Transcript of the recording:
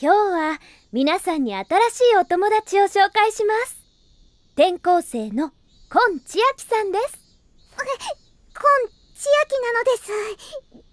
今日は皆さんに新しいお友達を紹介します転校生の今千秋さんです今千秋なのです